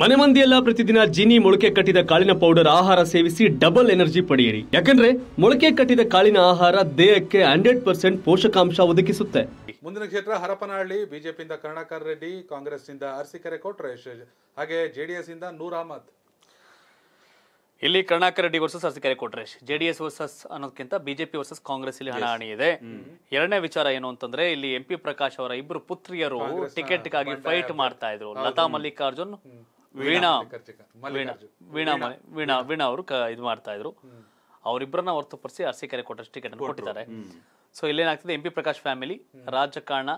ಮನೆ ಮಂದಿಯೆಲ್ಲ ಪ್ರತಿದಿನ ಜೀನಿ ಮೊಳಕೆ ಕಟ್ಟಿದ ಕಾಳಿನ ಪೌಡರ್ ಆಹಾರ ಸೇವಿಸಿ ಡಬಲ್ ಎನರ್ಜಿ ಪಡೆಯಿರಿ ಯಾಕಂದ್ರೆ ಮೊಳಕೆ ಕಟ್ಟಿದ ಕಾಳಿನ ಆಹಾರ ದೇಹಕ್ಕೆ ಹಂಡ್ರೆಡ್ ಪರ್ಸೆಂಟ್ ಪೋಷಕಾಂಶ ಒದಗಿಸುತ್ತೆ ಮುಂದಿನ ಕ್ಷೇತ್ರ ಹರಪನಹಳ್ಳಿ ಬಿಜೆಪಿಯಿಂದ ಕರುಣಾಕರ್ ರೆಡ್ಡಿ ಕಾಂಗ್ರೆಸ್ ಇಂದ ಅರಸಿಕೆರೆ ಕೊಟ್ರೇಶ್ ಹಾಗೆ ಜೆಡಿಎಸ್ ಇಂದ ನೂರ್ ಅಹಮದ್ ಇಲ್ಲಿ Karunakar Reddy versus Arsikere Kotresh JDS versus ಅನ್ನೋದಕ್ಕಿಂತ ಬಿಜೆಪಿ ವರ್ಸಸ್ ಕಾಂಗ್ರೆಸ್ ಇಲ್ಲಿ ಹಣಾಹಣಿ ಇದೆ ಎರಡನೇ ವಿಚಾರ ಏನು ಅಂತಂದ್ರೆ ಇಲ್ಲಿ ಎಂ ಪಿ ಪ್ರಕಾಶ್ ಅವರ ಇಬ್ಬರು ಪುತ್ರಿಯರು ಟಿಕೆಟ್ಗಾಗಿ ಫೈಟ್ ಮಾಡ್ತಾ ಇದ್ರು ಲತಾ ಮಲ್ಲಿಕಾರ್ಜುನ್ ವೀಣಾ ವೀಣಾ ವೀಣಾ ವೀಣಾ ಅವರು ಇದು ಮಾಡ್ತಾ ಇದ್ರು ಅವರಿಬ್ಬರನ್ನ ಹೊರತುಪಡಿಸಿ ಅರಸಿ ಕೆರೆ ಕೊಟ್ಟಷ್ಟು ಟಿಕೆಟ್ ಅನ್ನು ಕೊಟ್ಟಿದ್ದಾರೆ ಸೊ ಇಲ್ಲೇನಾಗ್ತದೆ ಎಂ ಪಿ ಪ್ರಕಾಶ್ ಫ್ಯಾಮಿಲಿ ರಾಜಕಾರಣ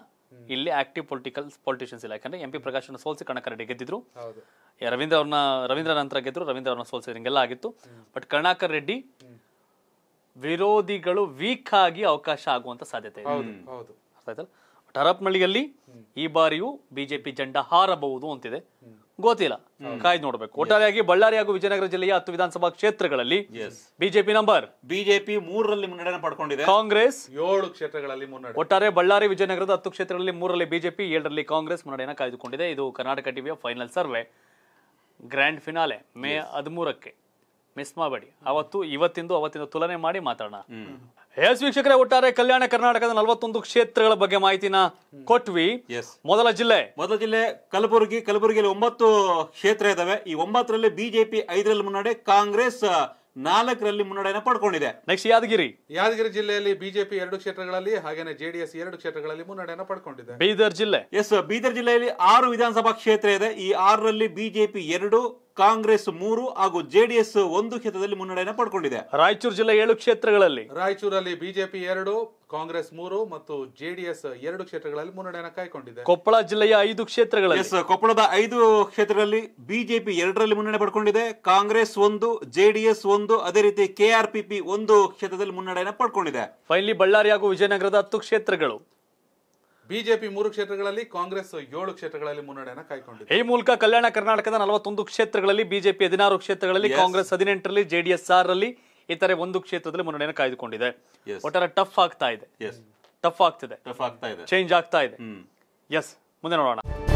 ಇಲ್ಲಿ ಆಕ್ಟಿವ್ ಪೊಲಿಟಿಕಲ್ ಪೊಲಿಟಿಷಿಯನ್ಸ್ ಇಲ್ಲ ಯಾಕಂದ್ರೆ ಎಂ ಪಿ ಪ್ರಕಾಶ್ ಸೋಲ್ಸಿ ಕರ್ನಾಟಕ ರೆಡ್ಡಿ ಗೆದ್ದಿದ್ರು ರವೀಂದ್ರ ಅವ್ರನ್ನ ರವೀಂದ್ರ ನಂತರ ಗೆದ್ರು ರವೀಂದ್ರ ಅವ್ರನ್ನ ಸೋಲ್ಸಿ ಹಿಂಗೆಲ್ಲ ಆಗಿತ್ತು ಬಟ್ ಕರ್ಣಾಕರ್ ರೆಡ್ಡಿ ವಿರೋಧಿಗಳು ವೀಕ್ ಆಗಿ ಅವಕಾಶ ಆಗುವಂತ ಸಾಧ್ಯತೆ ಇದೆ ಈ ಬಾರಿಯೂ ಬಿಜೆಪಿ ಜಂಡ ಹಾರಬಹುದು ಅಂತಿದೆ ಗೊತ್ತಿಲ್ಲ ಕಾಯ್ದು ನೋಡ್ಬೇಕು ಒಟ್ಟಾರೆಯಾಗಿ ಬಳ್ಳಾರಿ ಹಾಗೂ ವಿಜಯನಗರ ಜಿಲ್ಲೆಯ ಹತ್ತು ವಿಧಾನಸಭಾ ಕ್ಷೇತ್ರಗಳಲ್ಲಿ ಬಿಜೆಪಿ ನಂಬರ್ ಬಿಜೆಪಿ ಮೂರರಲ್ಲಿ ಮುನ್ನಡೆಯನ್ನು ಪಡ್ಕೊಂಡಿದೆ ಕಾಂಗ್ರೆಸ್ ಏಳು ಕ್ಷೇತ್ರಗಳಲ್ಲಿ ಒಟ್ಟಾರೆ ಬಳ್ಳಾರಿ ವಿಜಯನಗರದ ಹತ್ತು ಕ್ಷೇತ್ರಗಳಲ್ಲಿ ಮೂರರಲ್ಲಿ ಬಿಜೆಪಿ ಏಳರಲ್ಲಿ ಕಾಂಗ್ರೆಸ್ ಮುನ್ನಡೆಯನ್ನು ಕಾಯ್ದುಕೊಂಡಿದೆ ಇದು ಕರ್ನಾಟಕ ಟಿವಿಯ final survey grand finale May ಹದಿಮೂರಕ್ಕೆ ಮಿಸ್ ಮಾಡಬೇಡಿ ಅವತ್ತು ಇವತ್ತಿಂದು ಅವತ್ತಿನ ತುಲನೆ ಮಾಡಿ ಮಾತಾಡೋಣ ಎಸ್ ವೀಕ್ಷಕರೇ ಒಟ್ಟಾರೆ ಕಲ್ಯಾಣ ಕರ್ನಾಟಕದ ನಲವತ್ತೊಂದು ಕ್ಷೇತ್ರಗಳ ಬಗ್ಗೆ ಮಾಹಿತಿನ ಕೊಟ್ವಿ ಮೊದಲ ಜಿಲ್ಲೆ ಮೊದಲ ಜಿಲ್ಲೆ ಕಲಬುರಗಿ ಕಲಬುರಗಿಯಲ್ಲಿ ಒಂಬತ್ತು ಕ್ಷೇತ್ರ ಇದಾವೆ ಈ ಒಂಬತ್ತರಲ್ಲಿ ಬಿಜೆಪಿ ಐದರಲ್ಲಿ ಮುನ್ನಡೆ ಕಾಂಗ್ರೆಸ್ ನಾಲ್ಕರಲ್ಲಿ ಮುನ್ನಡೆಯನ್ನು ಪಡ್ಕೊಂಡಿದೆ ನೆಕ್ಸ್ಟ್ ಯಾದಗಿರಿ ಯಾದಗಿರಿ ಜಿಲ್ಲೆಯಲ್ಲಿ ಬಿಜೆಪಿ ಎರಡು ಕ್ಷೇತ್ರಗಳಲ್ಲಿ ಹಾಗೇನೆ ಜೆಡಿಎಸ್ ಎರಡು ಕ್ಷೇತ್ರಗಳಲ್ಲಿ ಮುನ್ನಡೆಯನ್ನು ಪಡ್ಕೊಂಡಿದೆ ಬೀದರ್ ಜಿಲ್ಲೆ ಎಸ್ ಬೀದರ್ ಜಿಲ್ಲೆಯಲ್ಲಿ ಆರು ವಿಧಾನಸಭಾ ಕ್ಷೇತ್ರ ಇದೆ ಈ ಆರರಲ್ಲಿ ಬಿಜೆಪಿ ಎರಡು ಕಾಂಗ್ರೆಸ್ ಮೂರು ಹಾಗೂ ಜೆಡಿಎಸ್ ಒಂದು ಕ್ಷೇತ್ರದಲ್ಲಿ ಮುನ್ನಡೆಯನ್ನು ಪಡ್ಕೊಂಡಿದೆ ರಾಯಚೂರು ಜಿಲ್ಲೆ ಏಳು ಕ್ಷೇತ್ರಗಳಲ್ಲಿ ರಾಯಚೂರಲ್ಲಿ ಬಿಜೆಪಿ ಎರಡು ಕಾಂಗ್ರೆಸ್ ಮೂರು ಮತ್ತು ಜೆಡಿಎಸ್ ಎರಡು ಕ್ಷೇತ್ರಗಳಲ್ಲಿ ಮುನ್ನಡೆಯನ್ನು ಕಾಯ್ಕೊಂಡಿದೆ ಕೊಪ್ಪಳ ಜಿಲ್ಲೆಯ ಐದು ಕ್ಷೇತ್ರಗಳಲ್ಲಿ ಎಸ್ ಕೊಪ್ಪಳದ ಐದು ಕ್ಷೇತ್ರದಲ್ಲಿ ಬಿಜೆಪಿ ಎರಡರಲ್ಲಿ ಮುನ್ನಡೆ ಪಡ್ಕೊಂಡಿದೆ ಕಾಂಗ್ರೆಸ್ ಒಂದು ಜೆಡಿಎಸ್ ಒಂದು ಅದೇ ರೀತಿ ಕೆಆರ್ಪಿಪಿ ಒಂದು ಕ್ಷೇತ್ರದಲ್ಲಿ ಮುನ್ನಡೆಯನ್ನು ಪಡ್ಕೊಂಡಿದೆ ಫೈನಲಿ ಬಳ್ಳಾರಿ ಹಾಗೂ ವಿಜಯನಗರದ ಹತ್ತು ಕ್ಷೇತ್ರಗಳು ಬಿಜೆಪಿ ಮೂರು ಕ್ಷೇತ್ರಗಳಲ್ಲಿ ಕಾಂಗ್ರೆಸ್ ಏಳು ಕ್ಷೇತ್ರಗಳಲ್ಲಿ ಮುನ್ನಡೆಯನ್ನ ಕಾಯ್ಕೊಂಡಿದೆ ಈ ಮೂಲಕ ಕಲ್ಯಾಣ ಕರ್ನಾಟಕದ ನಲವತ್ತೊಂದು ಕ್ಷೇತ್ರಗಳಲ್ಲಿ ಬಿಜೆಪಿ ಹದಿನಾರು ಕ್ಷೇತ್ರಗಳಲ್ಲಿ ಕಾಂಗ್ರೆಸ್ ಹದಿನೆಂಟರಲ್ಲಿ ಜೆಡಿಎಸ್ ಆರಲ್ಲಿ ಇತರೆ ಒಂದು ಕ್ಷೇತ್ರದಲ್ಲಿ ಮುನ್ನಡೆಯನ್ನು ಕಾಯ್ದುಕೊಂಡಿದೆ ಒಟ್ಟಾರೆ ಟಫ್ ಆಗ್ತಾ ಇದೆ ಟಫ್ ಆಗ್ತಿದೆ ಟಫ್ ಆಗ್ತಾ ಇದೆ ಚೇಂಜ್ ಆಗ್ತಾ ಇದೆ ಎಸ್ ಮುಂದೆ ನೋಡೋಣ